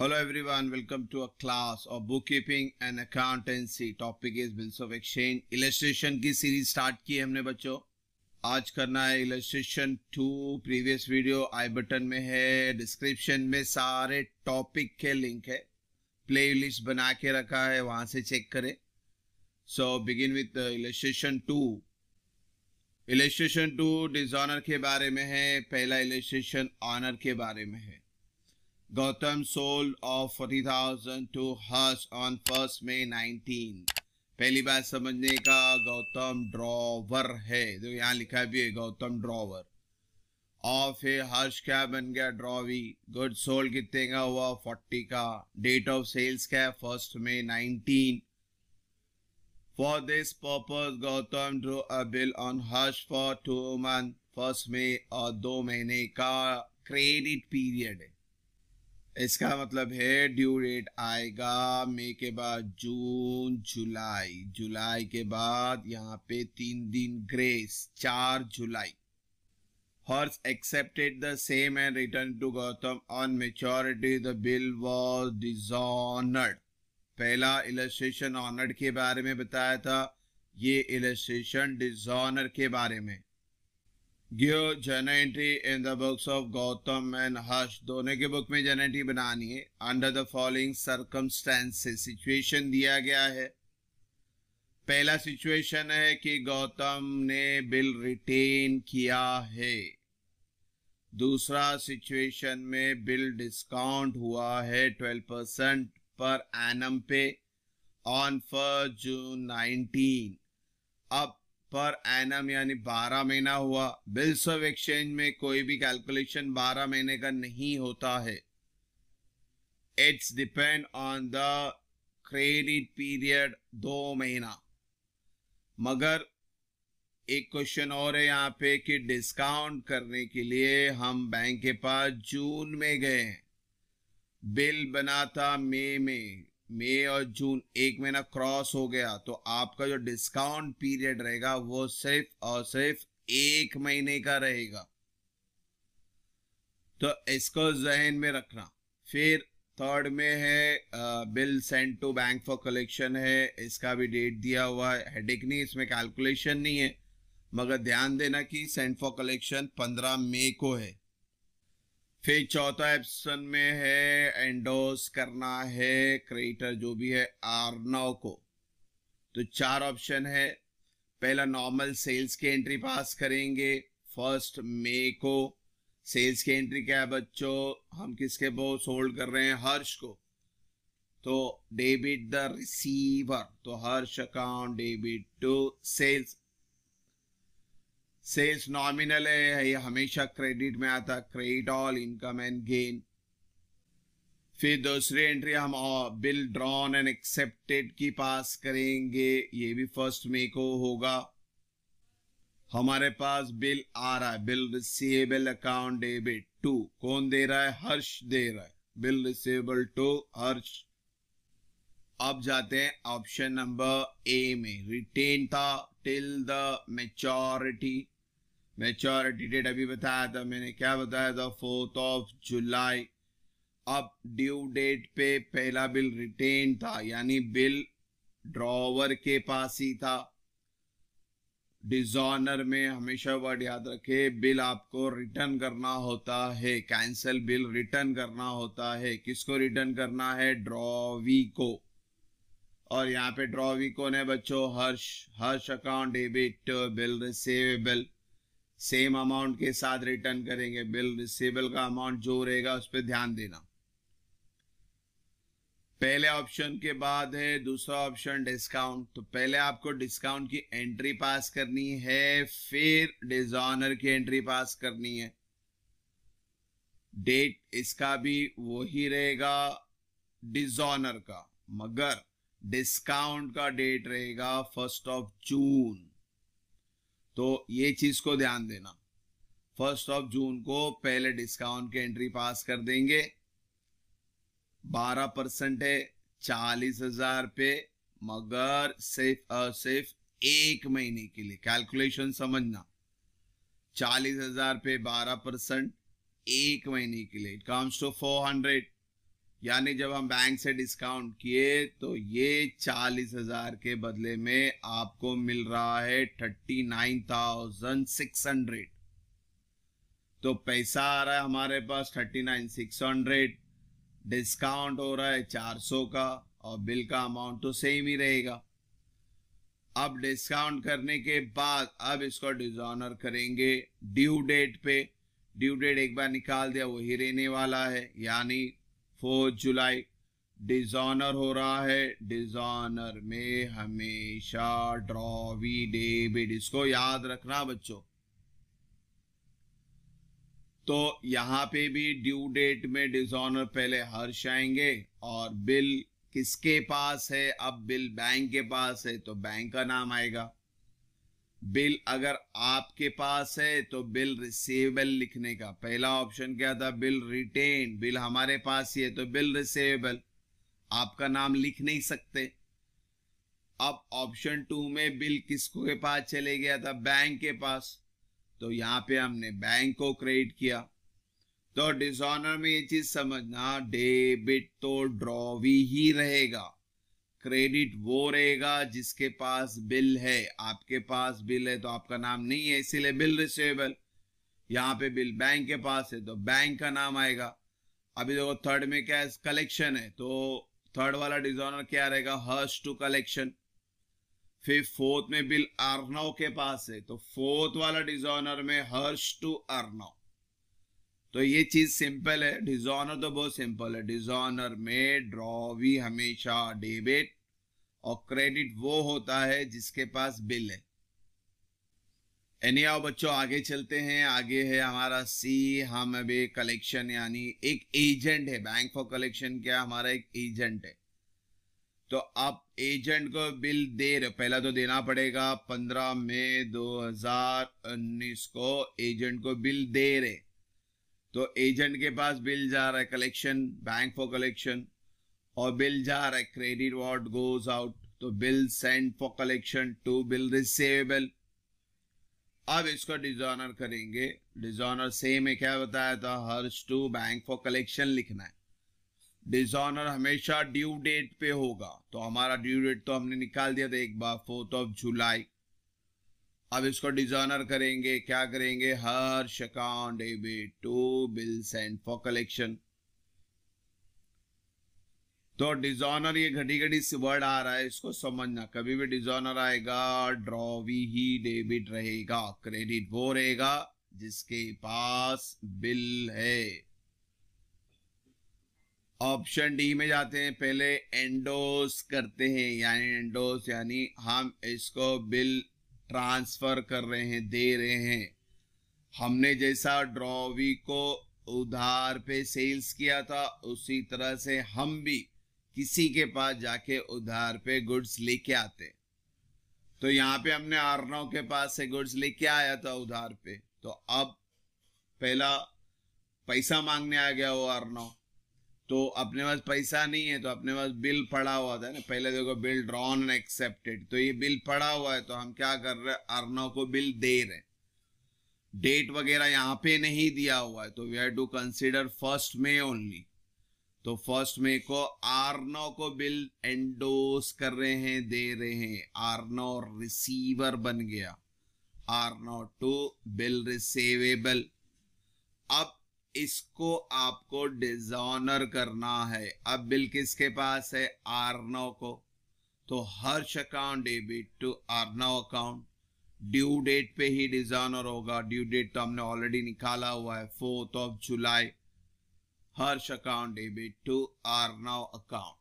Hello everyone, welcome to a class of bookkeeping and accountancy. Topic is bills of exchange. Illustration की series start की है हमने बच्चों आज करना है illustration two previous video I button में है डिस्क्रिप्शन में सारे टॉपिक के लिंक है प्ले लिस्ट बना के रखा है वहां से चेक करें so begin with illustration two illustration two dishonour के बारे में है पहला इलस्ट्रेशन ऑनर के बारे में है Gautam sold of 40,000 to Hush on 1st May 19. पहली बात समझने का गौतम ड्रॉवर है जो यहाँ लिखा भी है Gautam drawer of A Harsh क्या बन गया ड्रॉवी गुड सोल कितने का हुआ फोर्टी का डेट ऑफ सेल्स क्या है फर्स्ट में nineteen for this purpose Gautam drew a bill on Harsh for two month first में और दो महीने का क्रेडिट पीरियड है इसका मतलब है ड्यू डेट आएगा मे के बाद जून जुलाई जुलाई के बाद यहाँ पे तीन दिन ग्रेस चार जुलाई Harsh accepted the same and return to Gautam on maturity the bill was dishonoured पहला इलेस्ट्रेशन ऑनर्ड के बारे में बताया था ये इलेस्ट्रेशन डिजॉनर के बारे में गियो जेनेटी in the books of Gautam and Harsh दोनों के बुक में जेनेटी बनानी है under the following circumstances situation दिया गया है पहला सिचुएशन है कि गौतम ने बिल रिटेन किया है दूसरा सिचुएशन में बिल डिस्काउंट हुआ है 12 परसेंट पर एनम पे ऑन फर्स्ट जून 19 अब पर एनम यानी 12 महीना हुआ बिल्स ऑफ एक्सचेंज में कोई भी कैलकुलेशन 12 महीने का नहीं होता है it's depend on the credit period दो महीना मगर एक क्वेश्चन और है यहाँ पे कि डिस्काउंट करने के लिए हम बैंक के पास जून में गए बिल बना था मई में मई और जून एक महीना क्रॉस हो गया तो आपका जो डिस्काउंट पीरियड रहेगा वो सिर्फ और सिर्फ एक महीने का रहेगा तो इसको जहन में रखना फिर थर्ड में है bill send to bank for collection है इसका भी डेट दिया हुआ है हेडिक नहीं इसमें कैलकुलेशन नहीं है मगर ध्यान देना कि सेंड फॉर कलेक्शन 15 मई को है फिर चौथा ऑप्शन में है एंडोस करना है क्रेटर जो भी है आरनव को तो चार ऑप्शन है पहला नॉर्मल सेल्स की एंट्री पास करेंगे फर्स्ट मे को सेल्स की एंट्री क्या है बच्चों हम किसके बोस सोल्ड कर रहे हैं हर्ष को तो डेबिट द रिसीवर तो Harsh account debit to sales sales nominal है ये हमेशा क्रेडिट में आता credit all income and gain फिर दूसरी एंट्री हम बिल ड्रॉन एंड एक्सेप्टेड की पास करेंगे ये भी फर्स्ट मे को होगा हमारे पास बिल आ रहा है bill receivable account debit to कौन दे रहा है हर्ष दे रहा है बिल रिसीवेबल टू हर्ष अब जाते हैं ऑप्शन नंबर ए में रिटेन था till the maturity maturity date अभी बताया था मैंने क्या बताया था फोर्थ ऑफ जुलाई अब ड्यू डेट पे पहला बिल रिटेन था यानी बिल ड्रॉवर के पास ही था डिजॉनर में हमेशा वर्ड याद रखे बिल आपको रिटर्न करना होता है कैंसल बिल रिटर्न करना होता है किसको रिटर्न करना है ड्रॉवी को और यहाँ पे ड्रॉवी को है बच्चों Harsh Harsh account debit bill receivable same amount के साथ रिटर्न करेंगे बिल रिसेबल का अमाउंट जो रहेगा उस पर ध्यान देना पहले ऑप्शन के बाद है दूसरा ऑप्शन डिस्काउंट तो पहले आपको डिस्काउंट की एंट्री पास करनी है फिर डिजॉनर की एंट्री पास करनी है डेट इसका भी वही रहेगा डिजॉनर का मगर डिस्काउंट का डेट रहेगा फर्स्ट ऑफ जून तो ये चीज को ध्यान देना फर्स्ट ऑफ जून को पहले डिस्काउंट के एंट्री पास कर देंगे बारह परसेंट है चालीस हजार पे मगर सिर्फ और सिर्फ एक महीने के लिए कैलकुलेशन समझना चालीस हजार पे बारह परसेंट एक महीने के लिए it comes to four hundred यानी जब हम बैंक से डिस्काउंट किए तो ये चालीस हजार के बदले में आपको मिल रहा है thirty nine thousand six hundred तो पैसा आ रहा है हमारे पास thirty nine six hundred discount हो रहा है चार सौ का और बिल का अमाउंट तो सेम ही रहेगा अब डिस्काउंट करने के बाद अब इसको डिजॉनर करेंगे ड्यू डेट पे ड्यू डेट एक बार निकाल दिया वही रहने वाला है यानी फोर्थ जुलाई डिजॉनर हो रहा है डिजॉनर में हमेशा ड्रॉवी डेबिट इसको याद रखना बच्चों तो यहां पे भी ड्यू डेट में डिजॉनर पहले हर्ष आएंगे और बिल किसके पास है अब बिल बैंक के पास है तो बैंक का नाम आएगा बिल अगर आपके पास है तो बिल रिसेबल लिखने का पहला ऑप्शन क्या था बिल रिटेन बिल हमारे पास ही है तो बिल रिसेबल आपका नाम लिख नहीं सकते अब ऑप्शन टू में बिल किसको के पास चले गया था बैंक के पास तो यहां पे हमने बैंक को क्रेडिट किया तो डिसऑनर में ये चीज समझना डेबिट तो ड्रॉवी ही रहेगा क्रेडिट वो रहेगा जिसके पास बिल है आपके पास बिल है तो आपका नाम नहीं है इसीलिए बिल रिसेबल यहाँ पे बिल बैंक के पास है तो बैंक का नाम आएगा अभी देखो थर्ड में क्या है कलेक्शन है तो थर्ड वाला डिजॉनर क्या रहेगा हर्ष टू कलेक्शन फिर फोर्थ में बिल अर्नव के पास है तो फोर्थ वाला डिजॉनर में हर्ष टू अर्नव तो ये चीज सिंपल है डिजॉनर तो बहुत सिंपल है डिजॉनर में ड्रॉवी हमेशा डेबिट और क्रेडिट वो होता है जिसके पास बिल है एनी आओ बच्चों आगे चलते हैं आगे है हमारा सी हम अब कलेक्शन यानी एक एजेंट है बैंक फॉर कलेक्शन क्या हमारा एक एजेंट है तो आप एजेंट को बिल दे रहे पहला तो देना पड़ेगा पंद्रह मई दो हजार उन्नीस को एजेंट को बिल दे रहे तो एजेंट के पास बिल जा रहा है कलेक्शन बैंक फॉर कलेक्शन और बिल जा रहा है क्रेडिट वॉट गोज आउट तो bill send for collection to bill receivable अब इसको डिजॉनर करेंगे डिजॉनर सेम है क्या बताया था Harsh to bank for collection लिखना है डिजॉनर हमेशा ड्यू डेट पे होगा तो हमारा ड्यू डेट तो हमने निकाल दिया था एक बार फोर्थ ऑफ जुलाई अब इसको डिजॉनर करेंगे क्या करेंगे Harsh account debit to bill send for collection तो डिजॉनर ये घड़ी घड़ी वर्ड आ रहा है इसको समझना कभी भी डिजॉनर आएगा ड्रॉवी ही डेबिट रहेगा क्रेडिट वो रहेगा जिसके पास बिल है ऑप्शन डी में जाते हैं पहले एंडोस करते हैं यानी एंडोस यानी हम इसको बिल ट्रांसफर कर रहे हैं दे रहे हैं हमने जैसा ड्रॉवी को उधार पे सेल्स किया था उसी तरह से हम भी किसी के पास जाके उधार पे गुड्स लेके आते तो यहाँ पे हमने आरनव के पास से गुड्स लेके आया था उधार पे तो अब पहला पैसा मांगने आ गया वो आरनव तो अपने पास पैसा नहीं है तो अपने पास बिल पड़ा हुआ था ना पहले देखो बिल ड्रॉन एंड एक्सेप्टेड तो ये बिल पड़ा हुआ है तो हम क्या कर रहे हैं अर्नव को बिल दे रहे डेट वगैरह यहाँ पे नहीं दिया हुआ है तो we have to consider first May only तो फर्स्ट मे को आरनो को बिल एंडोस कर रहे हैं दे रहे हैं आरनो रिसीवर बन गया आरनो टू बिल रिसेवेबल अब इसको आपको डिजॉनर करना है अब बिल किसके पास है आरनव को तो Harsh account debit to Arnav account due date पे ही डिजॉनर होगा ड्यू डेट तो हमने ऑलरेडी निकाला हुआ है fourth of July Harsh account debit to Arnav account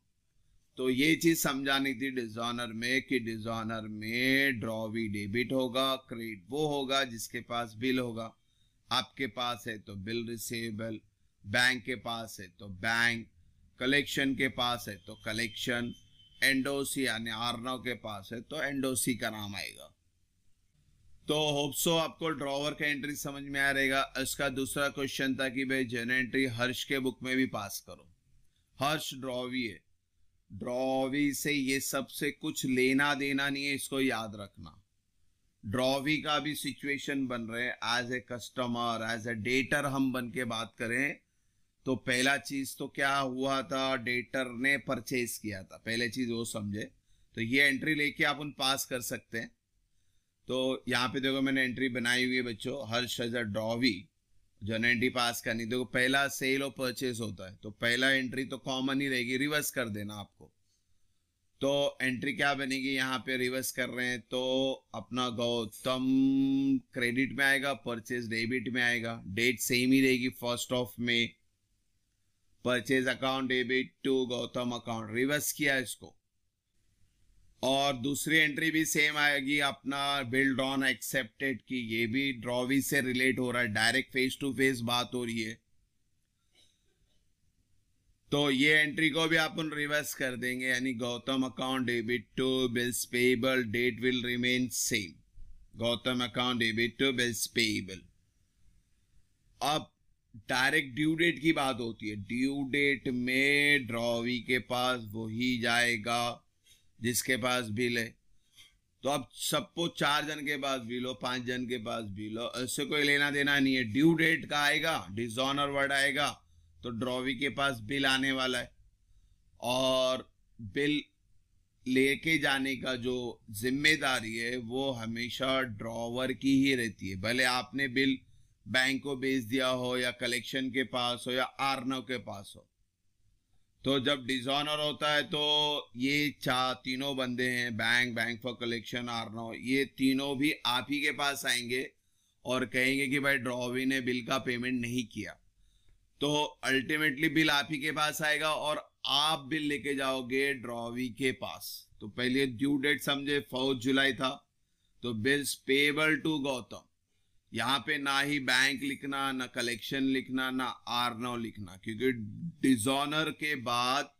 तो ये चीज समझानी थी डिजॉनर में कि डिजॉनर में ड्रॉवी डेबिट होगा क्रेडिट वो होगा जिसके पास बिल होगा आपके पास है तो बिल रिसेबल बैंक के पास है तो बैंक कलेक्शन के पास है तो कलेक्शन एंडोसी यानी आरनव के पास है तो एंडोसी का नाम आएगा तो होप्सो आपको ड्रॉवर का एंट्री समझ में आ रहेगा इसका दूसरा क्वेश्चन था कि भाई जन एंट्री हर्ष के बुक में भी पास करो हर्ष ड्रॉवी है ड्रॉवी से ये सबसे कुछ लेना देना नहीं है इसको याद रखना ड्रॉवी का भी सिचुएशन बन रहे as a customer as a debtor हम बन के बात करें तो पहला चीज तो क्या हुआ था डेटर ने परचेज किया था पहले चीज वो समझे तो ये एंट्री लेके आप उन पास कर सकते हैं तो यहाँ पे देखो मैंने एंट्री बनाई हुई है बच्चों हर्ष एज अ ड्रॉवी जो एंट्री पास करनी देखो पहला सेल और परचेज होता है तो पहला एंट्री तो कॉमन ही रहेगी रिवर्स कर देना आपको तो एंट्री क्या बनेगी यहाँ पे रिवर्स कर रहे हैं तो अपना गौतम क्रेडिट में आएगा परचेज डेबिट में आएगा डेट सेम ही रहेगी फर्स्ट ऑफ में purchase account debit to Gautam account reverse किया इसको और दूसरी एंट्री भी सेम आएगी अपना बिल ड्रॉन एक्सेप्टेड की ये भी ड्रॉवी से रिलेट हो रहा है डायरेक्ट फेस टू फेस बात हो रही है तो ये एंट्री को भी आप रिवर्स कर देंगे यानी Gautam account debit to bills payable date will remain same Gautam account debit to bills payable अब डायरेक्ट ड्यू डेट की बात होती है ड्यू डेट में ड्रॉवी के पास वही जाएगा जिसके पास बिल है तो अब सबको चार जन के पास बिल हो पांच जन के पास बिल हो ऐसे कोई लेना देना नहीं है ड्यू डेट का आएगा डिजोनर वर्ड आएगा तो ड्रॉवी के पास बिल आने वाला है और बिल लेके जाने का जो जिम्मेदारी है वो हमेशा ड्रॉवर की ही रहती है भले आपने बिल बैंक को भेज दिया हो या कलेक्शन के पास हो या आरनव के पास हो तो जब डिजॉनर होता है तो ये चार तीनों बंदे हैं bank bank for collection Arnav ये तीनों भी आप ही के पास आएंगे और कहेंगे कि भाई ड्रॉवी ने बिल का पेमेंट नहीं किया तो अल्टीमेटली बिल आप ही के पास आएगा और आप बिल लेके जाओगे ड्रॉवी के पास तो पहले ड्यू डेट समझे फोर्थ जुलाई था तो बिल्स पेबल टू गौतम यहां पे ना ही बैंक लिखना ना कलेक्शन लिखना ना आरनव लिखना क्योंकि डिजोनर के बाद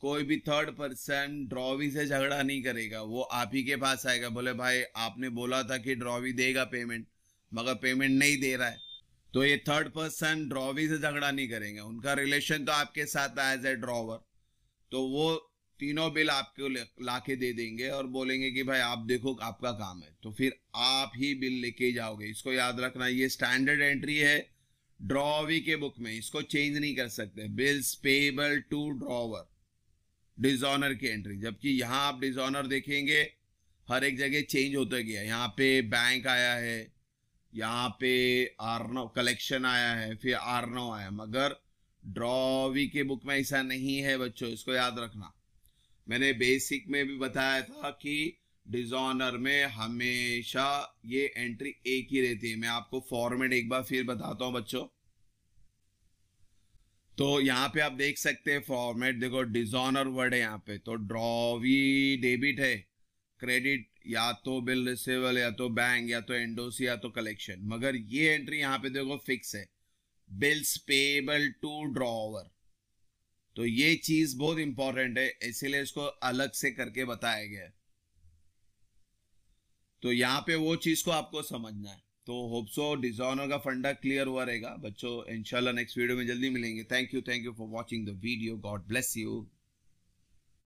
कोई भी थर्ड पर्सन ड्रॉवी से झगड़ा नहीं करेगा वो आप ही के पास आएगा बोले भाई आपने बोला था कि ड्रॉवी देगा पेमेंट मगर पेमेंट नहीं दे रहा है तो ये थर्ड पर्सन ड्रॉवी से झगड़ा नहीं करेंगे उनका रिलेशन तो आपके साथ एज ए ड्रॉवर तो वो तीनों बिल आपको ला के दे देंगे और बोलेंगे कि भाई आप देखो आपका काम है तो फिर आप ही बिल लेके जाओगे इसको याद रखना ये स्टैंडर्ड एंट्री है ड्रॉवी के बुक में इसको चेंज नहीं कर सकते bills payable to drawer dishonour की एंट्री जबकि यहाँ आप डिजॉनर देखेंगे हर एक जगह चेंज होता गया यहाँ पे बैंक आया है यहाँ पे आरनो कलेक्शन आया है फिर आरनो आया मगर ड्रॉवी के बुक में ऐसा नहीं है बच्चों इसको याद रखना मैंने बेसिक में भी बताया था कि डिजॉनर में हमेशा ये एंट्री एक ही रहती है मैं आपको फॉर्मेट एक बार फिर बताता हूँ बच्चों तो यहाँ पे आप देख सकते हैं फॉर्मेट देखो डिजॉनर वर्ड है यहाँ पे तो ड्रॉवी डेबिट है क्रेडिट या तो बिल रिसेबल या तो बैंक या तो एंडोसी या तो कलेक्शन मगर ये एंट्री यहां पे देखो फिक्स है बिल्स पेबल टू ड्रॉवर तो ये चीज बहुत इंपॉर्टेंट है इसीलिए इसको अलग से करके बताया गया तो यहाँ पे वो चीज को आपको समझना है तो होप्सो डिजॉनर का फंडा क्लियर हुआ रहेगा बच्चों इंशाल्लाह नेक्स्ट वीडियो में जल्दी मिलेंगे thank you thank you for watching the video God bless you